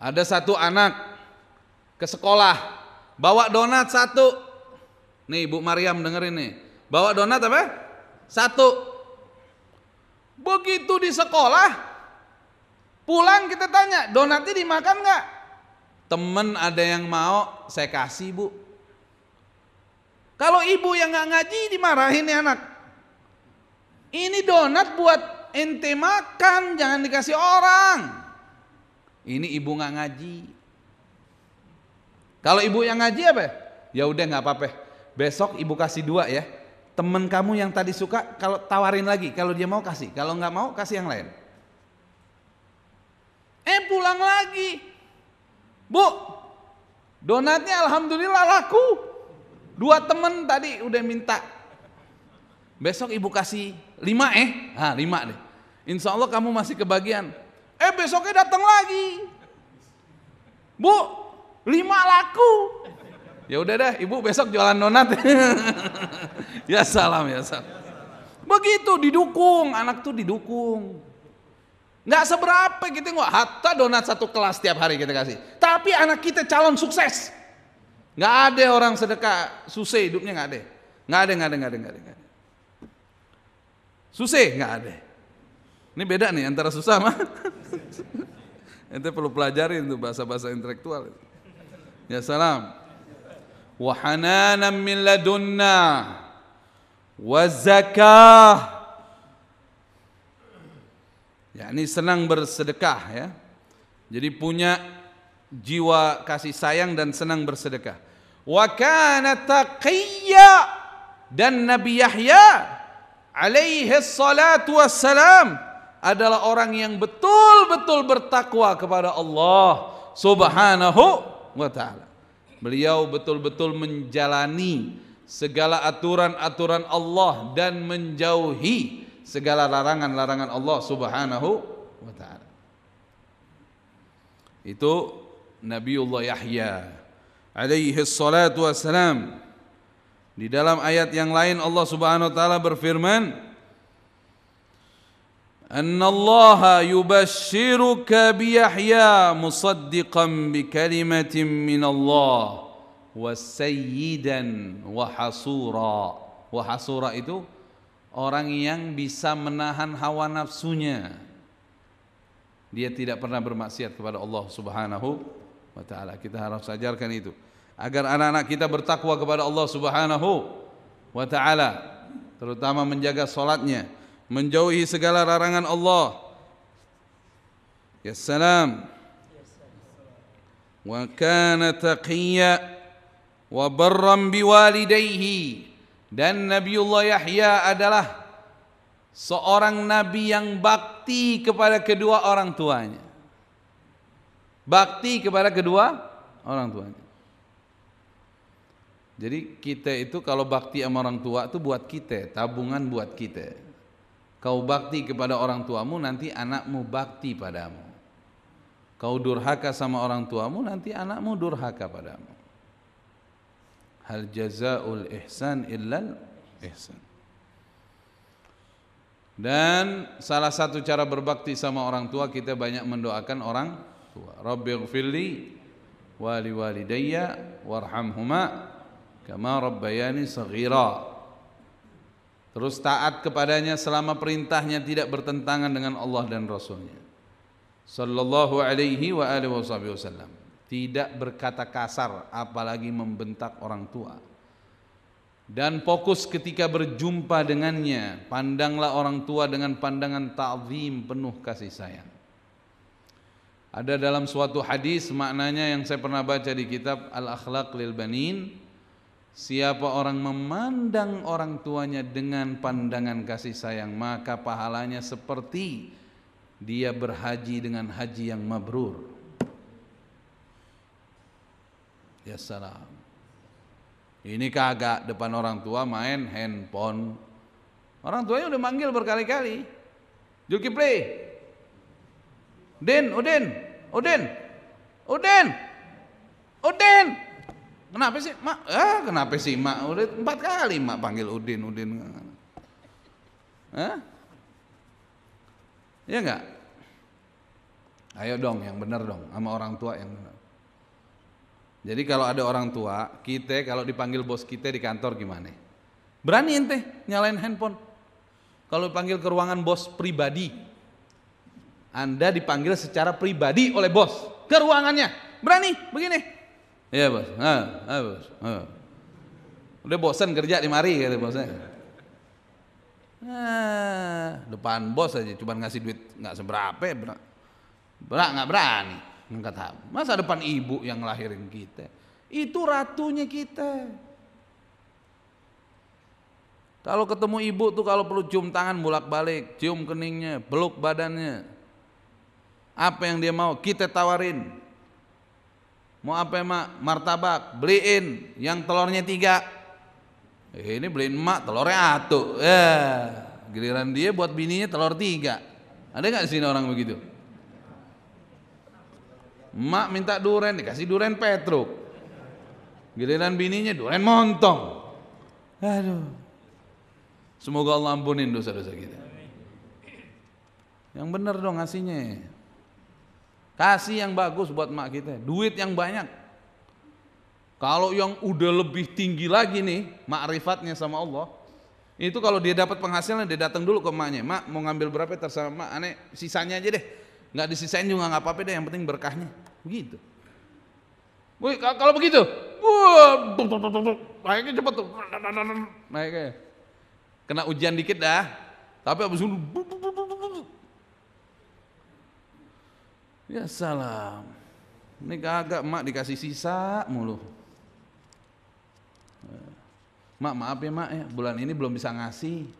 Ada satu anak ke sekolah, bawa donat satu. Nih Bu Mariam dengerin nih. Bawa donat apa? Satu. Begitu di sekolah, pulang kita tanya, donatnya dimakan nggak? Temen ada yang mau, saya kasih bu. Kalau ibu yang nggak ngaji dimarahin nih anak. Ini donat buat ente makan, jangan dikasih orang. Ini ibu nggak ngaji. Kalau ibu yang ngaji apa? Ya udah nggak apa-apa. Besok ibu kasih dua ya. Temen kamu yang tadi suka, kalau tawarin lagi, kalau dia mau kasih, kalau nggak mau kasih yang lain. Eh pulang lagi, bu, donatnya alhamdulillah laku. Dua temen tadi udah minta, besok ibu kasih lima eh, ah lima deh. Insya Allah kamu masih kebagian. Eh besoknya datang lagi. Bu, lima laku. Ya udah dah, ibu besok jualan donat. ya salam ya salam. Begitu didukung, anak tuh didukung. Nggak seberapa kita nggak hatta donat satu kelas tiap hari kita kasih. Tapi anak kita calon sukses. Nggak ada orang sedekah susah hidupnya nggak ada. Nggak ada, nggak ada, nggak ada, nggak ada. Nggak ada. Susah nggak ada. Ini beda nih antara susah mah Ente perlu pelajarin tuh bahasa-bahasa intelektual. Ya salam. Wa hananan min ladunna wa zakah. Yakni senang bersedekah ya. Jadi punya jiwa kasih sayang dan senang bersedekah. Wa kana taqiyya dan Nabi Yahya alaihi salatu wassalam adalah orang yang betul-betul bertakwa kepada Allah Subhanahu wa taala. Beliau betul-betul menjalani segala aturan-aturan Allah dan menjauhi segala larangan-larangan Allah Subhanahu wa taala. Itu Nabiullah Yahya alaihi salatu wassalam. Di dalam ayat yang lain Allah Subhanahu wa taala berfirman, أن الله يبشرك بيحيى مصدقا بكلمة من الله وسيدا وحصورا وحصورا itu orang yang bisa menahan hawa nafsunya dia tidak pernah bermaksiat kepada Allah Subhanahu wa taala kita harus ajarkan itu agar anak-anak kita bertakwa kepada Allah Subhanahu wa taala terutama menjaga salatnya menjauhi segala larangan Allah. Ya salam. Wa kana taqiyya wa barram biwalidayhi dan Nabiullah Yahya adalah seorang nabi yang bakti kepada kedua orang tuanya. Bakti kepada kedua orang tuanya. Jadi kita itu kalau bakti sama orang tua itu buat kita, tabungan buat kita. Kau bakti kepada orang tuamu, nanti anakmu bakti padamu. Kau durhaka sama orang tuamu, nanti anakmu durhaka padamu. Hal jazaul ihsan illal ihsan. Dan salah satu cara berbakti sama orang tua kita banyak mendoakan orang tua. Rabbighfirli wali walidayya warhamhuma kama rabbayani saghira. Terus taat kepadanya selama perintahnya tidak bertentangan dengan Allah dan Rasulnya. Sallallahu alaihi wa alihi wasallam. Tidak berkata kasar apalagi membentak orang tua. Dan fokus ketika berjumpa dengannya, pandanglah orang tua dengan pandangan ta'zim penuh kasih sayang. Ada dalam suatu hadis maknanya yang saya pernah baca di kitab Al-Akhlaq lil Banin, Siapa orang memandang orang tuanya dengan pandangan kasih sayang maka pahalanya seperti dia berhaji dengan haji yang mabrur. Ya salam. Ini kagak depan orang tua main handphone. Orang tuanya udah manggil berkali-kali. play. Udin, Udin, Udin, Udin, Udin. Udin. Kenapa sih mak? Ah kenapa sih mak? Udah empat kali mak panggil Udin, Udin. Hah? Ya enggak? Ayo dong yang benar dong sama orang tua yang benar. Jadi kalau ada orang tua, kita kalau dipanggil bos kita di kantor gimana? Berani ente nyalain handphone. Kalau dipanggil ke ruangan bos pribadi, Anda dipanggil secara pribadi oleh bos ke ruangannya. Berani begini? Iya bos. ah, ah bos. ah. Udah bosan kerja di mari kata bosnya. Iya. Ah, depan bos aja cuman ngasih duit nggak seberapa, ya, berak nggak berani Enggak tahu. Masa depan ibu yang ngelahirin kita? Itu ratunya kita. Kalau ketemu ibu tuh kalau perlu cium tangan bolak-balik, cium keningnya, peluk badannya. Apa yang dia mau kita tawarin. Mau apa mak? Martabak, beliin yang telurnya tiga. Eh, ini beliin emak telurnya satu Eh, giliran dia buat bininya telur tiga. Ada nggak sini orang begitu? Emak minta duren, dikasih duren petruk. Giliran bininya duren montong. Aduh. Semoga Allah ampunin dosa-dosa kita. Yang benar dong ngasihnya. Kasih yang bagus buat mak kita, duit yang banyak. Kalau yang udah lebih tinggi lagi nih makrifatnya sama Allah, itu kalau dia dapat penghasilan dia datang dulu ke maknya "Mak, mau ngambil berapa terserah mak, aneh sisanya aja deh. nggak disisain juga nggak apa-apa deh, yang penting berkahnya." Begitu. Wih, kalau begitu, wah, naiknya cepet tuh. Naiknya. Kena ujian dikit dah. Tapi abis itu Ya salam. Ini kagak mak dikasih sisa mulu. Eh, mak maaf ya mak ya, bulan ini belum bisa ngasih.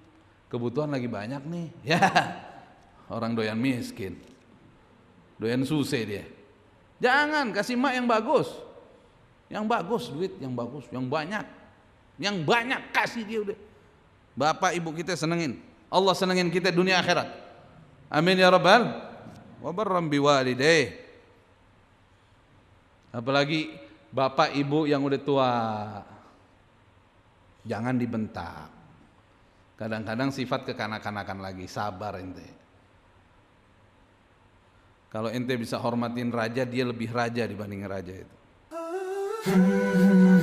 Kebutuhan lagi banyak nih. Ya. Orang doyan miskin. Doyan susah dia. Jangan kasih mak yang bagus. Yang bagus duit yang bagus, yang banyak. Yang banyak kasih dia udah. Bapak ibu kita senengin. Allah senengin kita dunia akhirat. Amin ya rabbal wabarram barram biwalidayh apalagi bapak ibu yang udah tua jangan dibentak kadang-kadang sifat kekanak-kanakan lagi sabar ente kalau ente bisa hormatin raja dia lebih raja dibanding raja itu